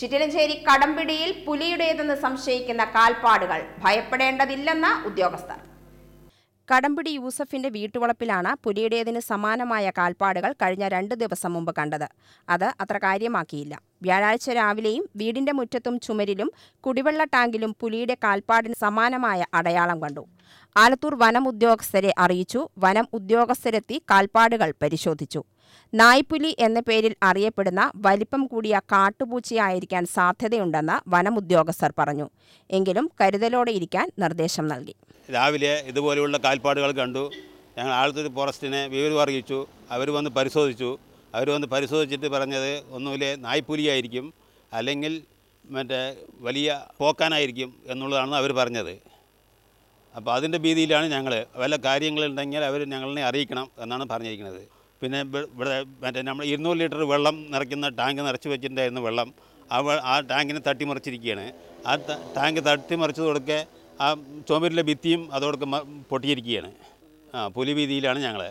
ചിറ്റിലഞ്ചേരി കടമ്പിടിയിൽ പുലിയുടേതെന്ന് സംശയിക്കുന്ന കാൽപ്പാടുകൾ ഭയപ്പെടേണ്ടതില്ലെന്ന ഉദ്യോഗസ്ഥർ കടമ്പിടി യൂസഫിന്റെ വീട്ടുവളപ്പിലാണ് പുലിയുടേതിന് സമാനമായ കാൽപ്പാടുകൾ കഴിഞ്ഞ രണ്ട് ദിവസം മുമ്പ് കണ്ടത് അത് അത്ര കാര്യമാക്കിയില്ല വ്യാഴാഴ്ച രാവിലെയും വീടിന്റെ മുറ്റത്തും ചുമരിലും കുടിവെള്ള ടാങ്കിലും പുലിയുടെ കാൽപ്പാടിന് സമാനമായ അടയാളം കണ്ടു ആലത്തൂർ വനം ഉദ്യോഗസ്ഥരെ അറിയിച്ചു വനം ഉദ്യോഗസ്ഥരെത്തി കാൽപ്പാടുകൾ പരിശോധിച്ചു നായ്പുലി എന്ന പേരിൽ അറിയപ്പെടുന്ന വലിപ്പം കൂടിയ കാട്ടുപൂച്ചയായിരിക്കാൻ സാധ്യതയുണ്ടെന്ന് വനം ഉദ്യോഗസ്ഥർ പറഞ്ഞു എങ്കിലും കരുതലോടെ ഇരിക്കാൻ നിർദ്ദേശം നൽകി രാവിലെ ഇതുപോലെയുള്ള കാൽപ്പാടുകൾ കണ്ടു ഞങ്ങൾ ആലത്തൂർ ഫോറസ്റ്റിനെ വിവരം അറിയിച്ചു അവർ വന്ന് പരിശോധിച്ചു അവർ വന്ന് പരിശോധിച്ചിട്ട് പറഞ്ഞത് ഒന്നുമില്ല നായ്പുലിയായിരിക്കും അല്ലെങ്കിൽ മറ്റേ വലിയ പോക്കാനായിരിക്കും എന്നുള്ളതാണ് അവർ പറഞ്ഞത് അപ്പോൾ അതിൻ്റെ ഭീതിയിലാണ് ഞങ്ങൾ വല്ല കാര്യങ്ങളുണ്ടെങ്കിൽ അവർ ഞങ്ങളെ അറിയിക്കണം എന്നാണ് പറഞ്ഞിരിക്കുന്നത് പിന്നെ ഇവിടെ മറ്റേ നമ്മൾ ഇരുന്നൂറ് ലിറ്റർ വെള്ളം നിറയ്ക്കുന്ന ടാങ്ക് നിറച്ച് വെച്ചിട്ടുണ്ടായിരുന്നു വെള്ളം ആ ആ ടാങ്കിനെ തട്ടിമറിച്ചിരിക്കുകയാണ് ആ ടാങ്ക് തട്ടിമറിച്ചത് കൊടുക്കെ ആ ചുമരിലെ ഭിത്തിയും അതോടൊക്കെ പൊട്ടിയിരിക്കുകയാണ് ആ ഭീതിയിലാണ് ഞങ്ങൾ